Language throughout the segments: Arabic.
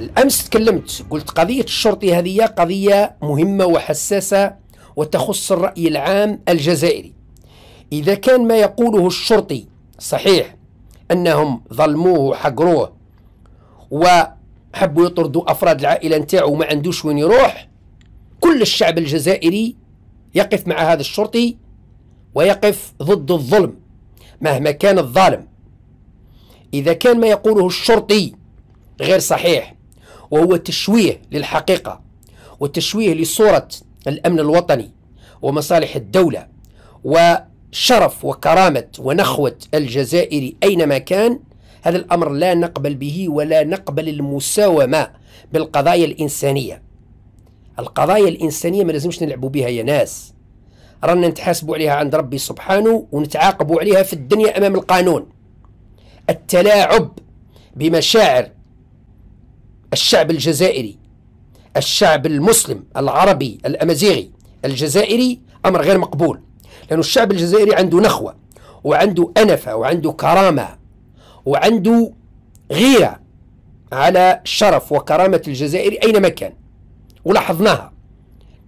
الامس تكلمت قلت قضيه الشرطي هذه قضيه مهمه وحساسه وتخص الراي العام الجزائري اذا كان ما يقوله الشرطي صحيح انهم ظلموه وحقروه وحبوا يطردوا افراد العائله نتاعو وما عندوش وين يروح كل الشعب الجزائري يقف مع هذا الشرطي ويقف ضد الظلم مهما كان الظالم اذا كان ما يقوله الشرطي غير صحيح وهو تشويه للحقيقة وتشويه لصورة الأمن الوطني ومصالح الدولة وشرف وكرامة ونخوة الجزائري أينما كان هذا الأمر لا نقبل به ولا نقبل المساومة بالقضايا الإنسانية القضايا الإنسانية ما لازمش نلعبوا بها يا ناس رانا نتحاسبوا عليها عند ربي سبحانه ونتعاقبوا عليها في الدنيا أمام القانون التلاعب بمشاعر الشعب الجزائري الشعب المسلم العربي الأمازيغي الجزائري أمر غير مقبول لأن الشعب الجزائري عنده نخوة وعنده أنفة وعنده كرامة وعنده غيرة على شرف وكرامة الجزائري أينما كان ولاحظناها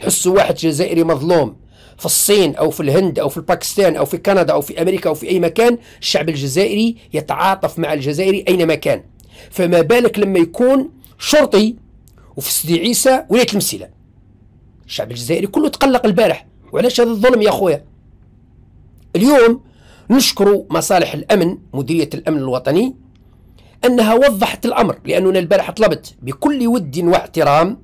تحسوا واحد جزائري مظلوم في الصين أو في الهند أو في الباكستان أو في كندا أو في أمريكا أو في أي مكان الشعب الجزائري يتعاطف مع الجزائري أينما كان فما بالك لما يكون شرطي وفي سيدي عيسى ولايه المسيله الشعب الجزائري كله تقلق البارح وعلاش هذا الظلم يا خويا اليوم نشكر مصالح الامن مديريه الامن الوطني انها وضحت الامر لاننا البارح طلبت بكل ود واحترام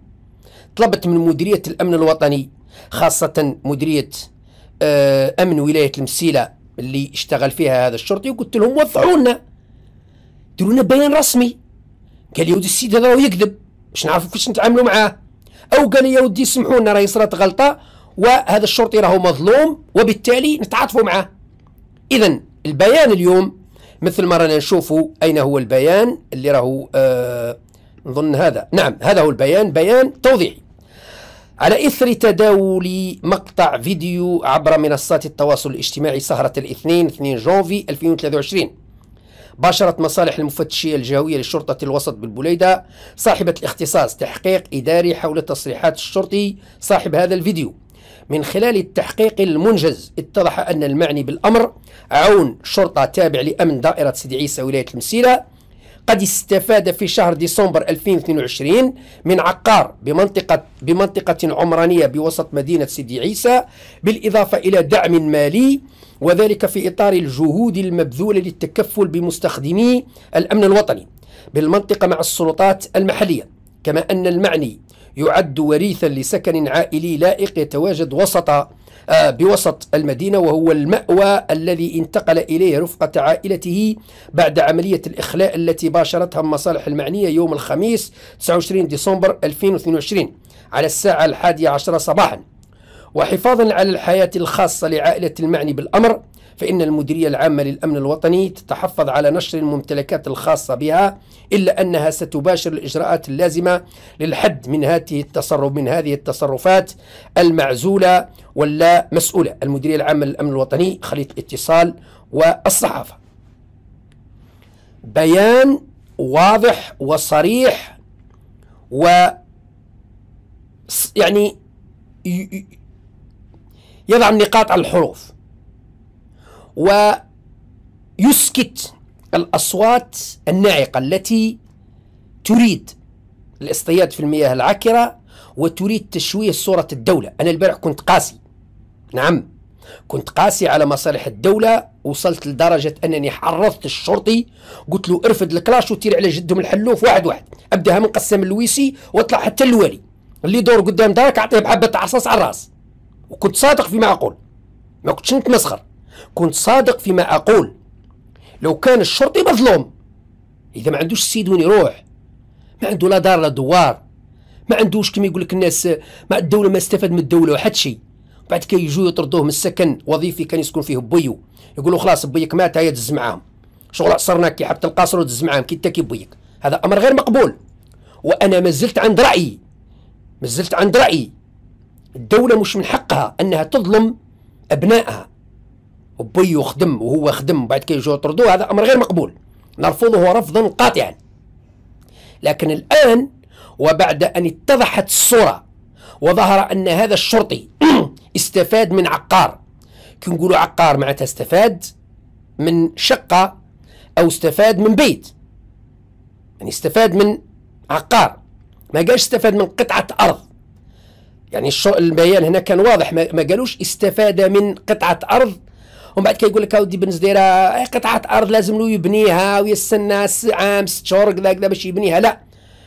طلبت من مديريه الامن الوطني خاصه مديريه آه، امن ولايه المسيله اللي اشتغل فيها هذا الشرطي وقلت لهم وضحوا لنا ديروا لنا بيان رسمي قال لي ودي السيد هذا راه يكذب باش نعرفوا كيفاش نتعاملوا معاه او قال لي يا ودي سمحوا لنا راه صرات غلطه وهذا الشرطي راهو مظلوم وبالتالي نتعاطفوا معاه اذا البيان اليوم مثل ما رانا نشوفوا اين هو البيان اللي راهو آه نظن هذا نعم هذا هو البيان بيان توضيحي على إثر تداول مقطع فيديو عبر منصات التواصل الاجتماعي سهرة الاثنين 2 جونفي 2023 باشرت مصالح المفتشية الجهوية لشرطة الوسط بالبليدة صاحبة الاختصاص تحقيق إداري حول تصريحات الشرطي صاحب هذا الفيديو من خلال التحقيق المنجز اتضح أن المعني بالأمر عون شرطة تابع لأمن دائرة سيدي عيسى ولاية المسيرة قد استفاد في شهر ديسمبر 2022 من عقار بمنطقة بمنطقة عمرانية بوسط مدينة سيدي عيسى بالإضافة إلى دعم مالي وذلك في إطار الجهود المبذولة للتكفل بمستخدمي الأمن الوطني بالمنطقة مع السلطات المحلية كما أن المعني يعد وريثا لسكن عائلي لائق يتواجد وسط آه، بوسط المدينة وهو المأوى الذي انتقل إليه رفقة عائلته بعد عملية الإخلاء التي باشرتها المصالح المعنية يوم الخميس 29 ديسمبر 2022 على الساعة الحادية عشرة صباحا وحفاظا على الحياة الخاصة لعائلة المعني بالأمر فإن المديرية العامة للأمن الوطني تتحفظ على نشر الممتلكات الخاصة بها إلا أنها ستباشر الإجراءات اللازمة للحد من هذه التصرف من هذه التصرفات المعزولة ولا مسؤولة المديرية العامة للأمن الوطني خليط الاتصال والصحافة بيان واضح وصريح و يعني يضع النقاط على الحروف ويسكت الأصوات الناعقة التي تريد الاصطياد في المياه العكرة وتريد تشويه صورة الدولة أنا البارح كنت قاسي نعم كنت قاسي على مصالح الدولة وصلت لدرجة أنني حرضت الشرطي قلت له ارفد الكلاش وتير على جدهم الحلوف واحد واحد أبدأها من قسام اللويسي واطلع حتى الوالي اللي يدور قدام دارك أعطيه بحبة عصاص على الراس وكنت صادق فيما أقول ما كنتش نتمسخر كنت صادق فيما أقول لو كان الشرطي مظلوم إذا ما عندوش السيد وين يروح ما عنده لا دار لا دوار ما عندوش كما يقول لك الناس ما الدولة ما استفاد من الدولة وحد شيء بعد كي يجوا يطردوه من السكن وظيفي كان يسكن فيه بويو يقولوا خلاص بويك مات هيا دز معاهم شغل كي حبت القصر ودز معاهم كي تاكي بويك هذا امر غير مقبول وانا ما زلت عند رايي ما زلت عند رايي الدوله مش من حقها انها تظلم ابنائها وبيو خدم وهو خدم بعد كي يجوا طردوه هذا امر غير مقبول نرفضه رفضا قاطعا لكن الان وبعد ان اتضحت الصوره وظهر ان هذا الشرطي استفاد من عقار كي نقولوا عقار معناتها استفاد من شقه او استفاد من بيت يعني استفاد من عقار ما قالش استفاد من قطعه ارض يعني البيان هنا كان واضح ما قالوش استفاد من قطعه ارض ومن بعد كيقول لك اودي بن زديره قطعه ارض لازم له يبنيها ويستنى عام ست شهور كذا كذا باش يبنيها لا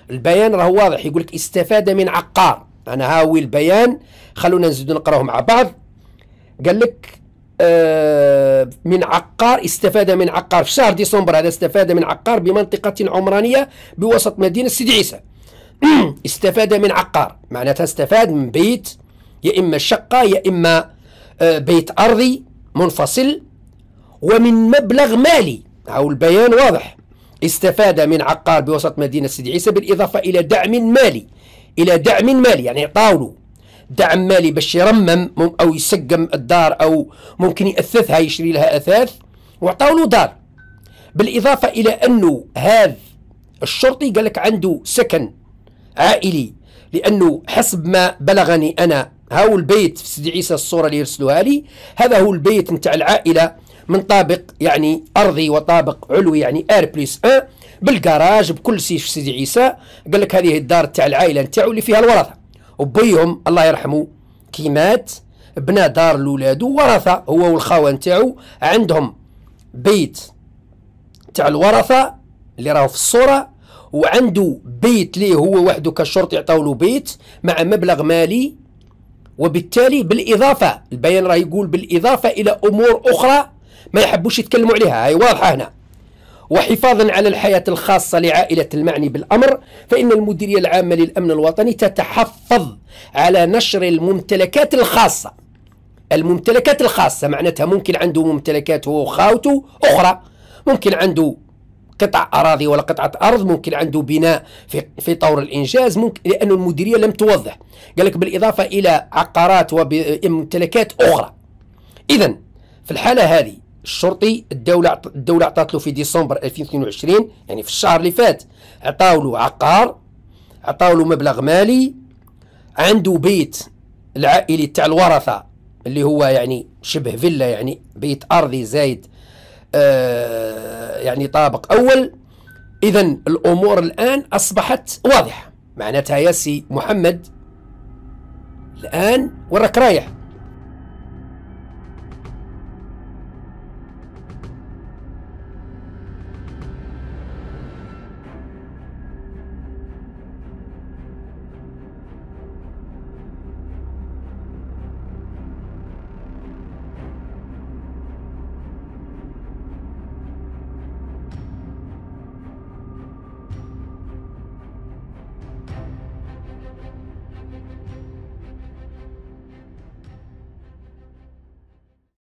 البيان راه واضح يقول لك استفاد من عقار انا هاوي البيان خلونا نزيدو نقراوه مع بعض قال لك آه، من عقار استفاد من عقار في شهر ديسمبر هذا استفاد من عقار بمنطقة عمرانية بوسط مدينة سيدي عيسى استفاد من عقار معناتها استفاد من بيت يا إما شقة يا إما آه، بيت أرضي منفصل ومن مبلغ مالي أو البيان واضح استفاد من عقار بوسط مدينة سيدي عيسى بالإضافة إلى دعم مالي إلى دعم مالي يعني عطاولو دعم مالي باش يرمم أو يسقم الدار أو ممكن يأثثها يشري لها أثاث وعطاولو دار بالإضافة إلى أنه هذا الشرطي قال لك عنده سكن عائلي لأنه حسب ما بلغني أنا هاو البيت في سيدي عيسى الصورة اللي يرسلوها لي هذا هو البيت نتاع العائلة من طابق يعني أرضي وطابق علوي يعني ار بليس ان بالكراج بكل شيء في سيدي عيسى قال لك هذه الدار تاع العائلة نتاعو اللي فيها الورثة وبيهم الله يرحمه كي مات بنى دار لولادو ورثة هو والخاوة نتاعو عندهم بيت تاع الورثة اللي راهو في الصورة وعنده بيت ليه هو وحده كشرطي عطاولو بيت مع مبلغ مالي وبالتالي بالاضافه البيان راه يقول بالاضافه الى امور اخرى ما يحبوش يتكلموا عليها هاي واضحه هنا وحفاظا على الحياه الخاصه لعائله المعني بالامر فان المديريه العامه للامن الوطني تتحفظ على نشر الممتلكات الخاصه الممتلكات الخاصه معناتها ممكن عنده ممتلكات هو وخاوته اخرى ممكن عنده قطع اراضي ولا قطعه ارض ممكن عنده بناء في في طور الانجاز ممكن لانه المديريه لم توضح قال لك بالاضافه الى عقارات وممتلكات اخرى اذا في الحاله هذه الشرطي الدولة الدولة عطات له في ديسمبر 2022 يعني في الشهر اللي فات عطاو له عقار عطاو له مبلغ مالي عنده بيت العائلي تاع الورثة اللي هو يعني شبه فيلا يعني بيت أرضي زايد آه يعني طابق أول إذا الأمور الآن أصبحت واضحة معناتها يا سي محمد الآن وراك رايح